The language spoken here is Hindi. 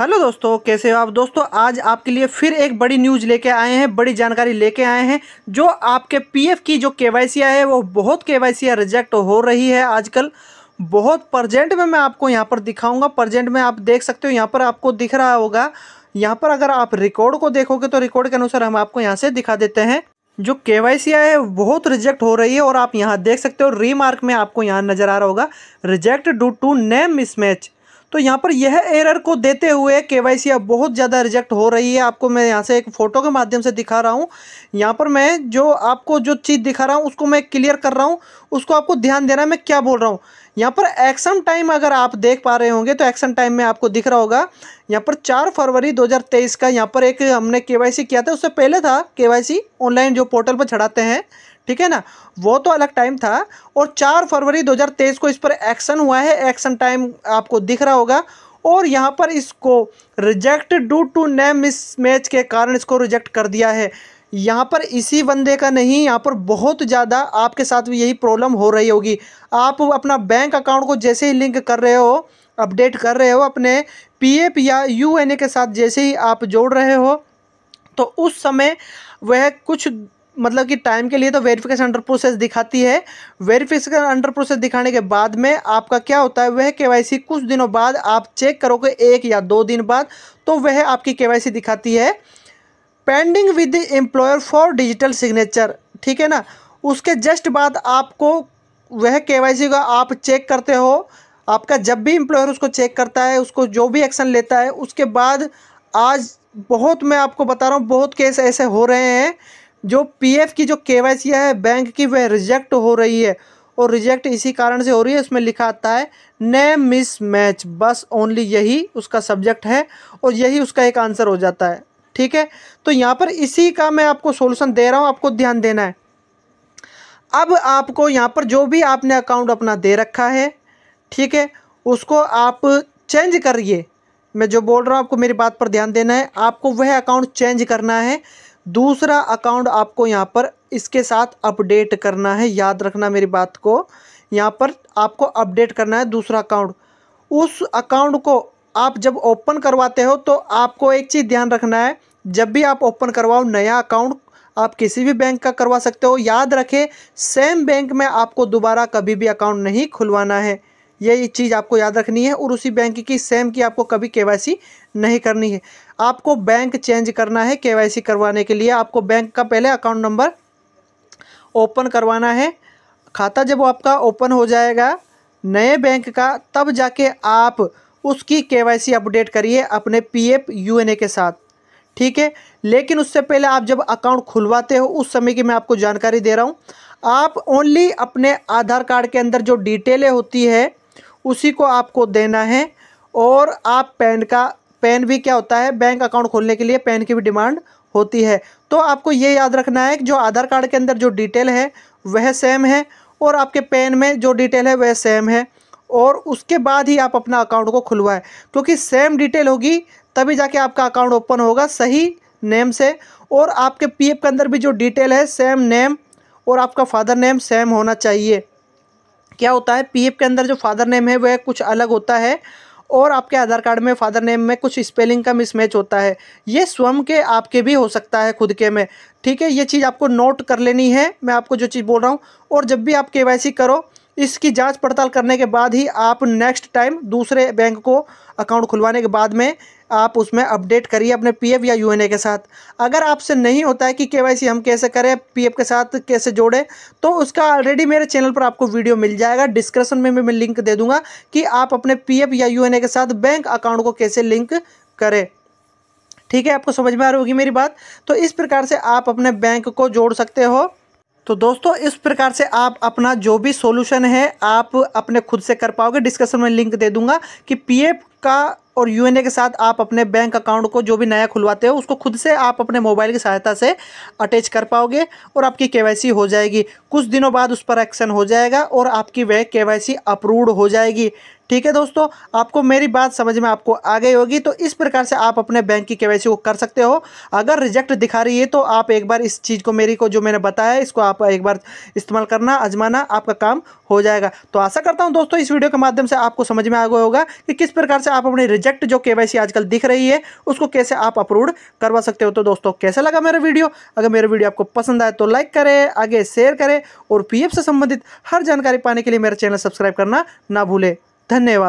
हेलो दोस्तों कैसे हो आप दोस्तों आज आपके लिए फिर एक बड़ी न्यूज लेके आए हैं बड़ी जानकारी लेके आए हैं जो आपके पीएफ की जो केवाईसियाँ है वो बहुत केवाईसियाँ रिजेक्ट हो रही है आजकल बहुत प्रजेंट में मैं आपको यहाँ पर दिखाऊंगा प्रजेंट में आप देख सकते हो यहाँ पर आपको दिख रहा होगा यहाँ पर अगर आप रिकॉर्ड को देखोगे तो रिकॉर्ड के अनुसार हम आपको यहाँ से दिखा देते हैं जो के वाई सी है बहुत रिजेक्ट हो रही है और आप यहाँ देख सकते हो रीमार्क में आपको यहाँ नज़र आ रहा होगा reject due to name mismatch तो यहाँ पर यह एरर को देते हुए के वाई सी अब बहुत ज़्यादा रिजेक्ट हो रही है आपको मैं यहाँ से एक फ़ोटो के माध्यम से दिखा रहा हूँ यहाँ पर मैं जो आपको जो चीज़ दिखा रहा हूँ उसको मैं क्लियर कर रहा हूँ उसको आपको ध्यान देना है मैं क्या बोल रहा हूँ यहाँ पर एक्शन टाइम अगर आप देख पा रहे होंगे तो एक्शन टाइम में आपको दिख रहा होगा यहाँ पर चार फरवरी 2023 का यहाँ पर एक हमने के किया था उससे पहले था के ऑनलाइन जो पोर्टल पर चढ़ाते हैं ठीक है ना वो तो अलग टाइम था और चार फरवरी 2023 को इस पर एक्शन हुआ है एक्शन टाइम आपको दिख रहा होगा और यहाँ पर इसको reject due to name mismatch के कारण इसको रिजेक्ट कर दिया है यहाँ पर इसी बंदे का नहीं यहाँ पर बहुत ज़्यादा आपके साथ भी यही प्रॉब्लम हो रही होगी आप अपना बैंक अकाउंट को जैसे ही लिंक कर रहे हो अपडेट कर रहे हो अपने पीएफ या यूएनए के साथ जैसे ही आप जोड़ रहे हो तो उस समय वह कुछ मतलब कि टाइम के लिए तो वेरिफिकेशन अंडर प्रोसेस दिखाती है वेरिफिकेशन अंडर प्रोसेस दिखाने के बाद में आपका क्या होता है वह केवाईसी कुछ दिनों बाद आप चेक करोगे एक या दो दिन बाद तो वह आपकी केवाईसी दिखाती है pending with employer for digital signature ठीक है ना उसके जस्ट बाद आपको वह सी का आप चेक करते हो आपका जब भी एम्प्लॉयर उसको चेक करता है उसको जो भी एक्शन लेता है उसके बाद आज बहुत मैं आपको बता रहा हूँ बहुत केस ऐसे हो रहे हैं जो पीएफ की जो केवाईसी है बैंक की वह रिजेक्ट हो रही है और रिजेक्ट इसी कारण से हो रही है उसमें लिखा आता है ने मिस मैच बस ओनली यही उसका सब्जेक्ट है और यही उसका एक आंसर हो जाता है ठीक है तो यहाँ पर इसी का मैं आपको सोल्यूशन दे रहा हूँ आपको ध्यान देना है अब आपको यहाँ पर जो भी आपने अकाउंट अपना दे रखा है ठीक है उसको आप चेंज करिए मैं जो बोल रहा हूँ आपको मेरी बात पर ध्यान देना है आपको वह अकाउंट चेंज करना है दूसरा अकाउंट आपको यहाँ पर इसके साथ अपडेट करना है याद रखना मेरी बात को यहाँ पर आपको अपडेट करना है दूसरा अकाउंट उस अकाउंट को आप जब ओपन करवाते हो तो आपको एक चीज़ ध्यान रखना है जब भी आप ओपन करवाओ नया अकाउंट आप किसी भी बैंक का करवा सकते हो याद रखें सेम बैंक में आपको दोबारा कभी भी अकाउंट नहीं खुलवाना है ये चीज़ आपको याद रखनी है और उसी बैंक की सेम की आपको कभी के नहीं करनी है आपको बैंक चेंज करना है के करवाने के लिए आपको बैंक का पहले अकाउंट नंबर ओपन करवाना है खाता जब आपका ओपन हो जाएगा नए बैंक का तब जाके आप उसकी के अपडेट करिए अपने पी एफ के साथ ठीक है लेकिन उससे पहले आप जब अकाउंट खुलवाते हो उस समय की मैं आपको जानकारी दे रहा हूँ आप ओनली अपने आधार कार्ड के अंदर जो डिटेलें होती है उसी को आपको देना है और आप पैन का पैन भी क्या होता है बैंक अकाउंट खोलने के लिए पैन की भी डिमांड होती है तो आपको ये याद रखना है कि जो आधार कार्ड के अंदर जो डिटेल है वह सेम है और आपके पैन में जो डिटेल है वह सेम है और उसके बाद ही आप अपना अकाउंट को खुलवाएं क्योंकि सेम डिटेल होगी तभी जाके आपका अकाउंट ओपन होगा सही नेम से और आपके पीएफ के अंदर भी जो डिटेल है सेम नेम और आपका फादर नेम सेम होना चाहिए क्या होता है पीएफ के अंदर जो फादर नेम है वह कुछ अलग होता है और आपके आधार कार्ड में फादर नेम में कुछ स्पेलिंग का मिसमैच होता है ये स्वयं के आपके भी हो सकता है खुद के में ठीक है ये चीज़ आपको नोट कर लेनी है मैं आपको जो चीज़ बोल रहा हूँ और जब भी आप के करो इसकी जांच पड़ताल करने के बाद ही आप नेक्स्ट टाइम दूसरे बैंक को अकाउंट खुलवाने के बाद में आप उसमें अपडेट करिए अपने पीएफ या यूएनए के साथ अगर आपसे नहीं होता है कि केवाईसी हम कैसे करें पीएफ के साथ कैसे जोड़ें तो उसका ऑलरेडी मेरे चैनल पर आपको वीडियो मिल जाएगा डिस्क्रिप्शन में मैं लिंक दे दूंगा कि आप अपने पीएफ या यूएनए के साथ बैंक अकाउंट को कैसे लिंक करें ठीक है आपको समझ में आ रही होगी मेरी बात तो इस प्रकार से आप अपने बैंक को जोड़ सकते हो तो दोस्तों इस प्रकार से आप अपना जो भी सॉल्यूशन है आप अपने खुद से कर पाओगे डिस्कशन में लिंक दे दूंगा कि पीएफ का और यूएनए के साथ आप अपने बैंक अकाउंट को जो भी नया खुलवाते हो उसको खुद से आप अपने मोबाइल की सहायता से अटैच कर पाओगे और आपकी केवाईसी हो जाएगी कुछ दिनों बाद उस पर एक्शन हो जाएगा और आपकी वह केवाईसी अप्रूव्ड हो जाएगी ठीक है दोस्तों आपको मेरी बात समझ में आपको आ गई होगी तो इस प्रकार से आप अपने बैंक की केवाईसी को कर सकते हो अगर रिजेक्ट दिखा रही है तो आप एक बार इस चीज़ को मेरी को जो मैंने बताया इसको आप एक बार इस्तेमाल करना आजमाना आपका काम हो जाएगा तो आशा करता हूँ दोस्तों इस वीडियो के माध्यम से आपको समझ में आ गया होगा कि किस प्रकार से आप अपनी रिजेक्ट जो के आजकल दिख रही है उसको कैसे आप अपलोड करवा सकते हो तो दोस्तों कैसा लगा मेरा वीडियो अगर मेरा वीडियो आपको पसंद आए तो लाइक करें आगे शेयर करें और पी से संबंधित हर जानकारी पाने के लिए मेरा चैनल सब्सक्राइब करना ना भूलें धन्यवाद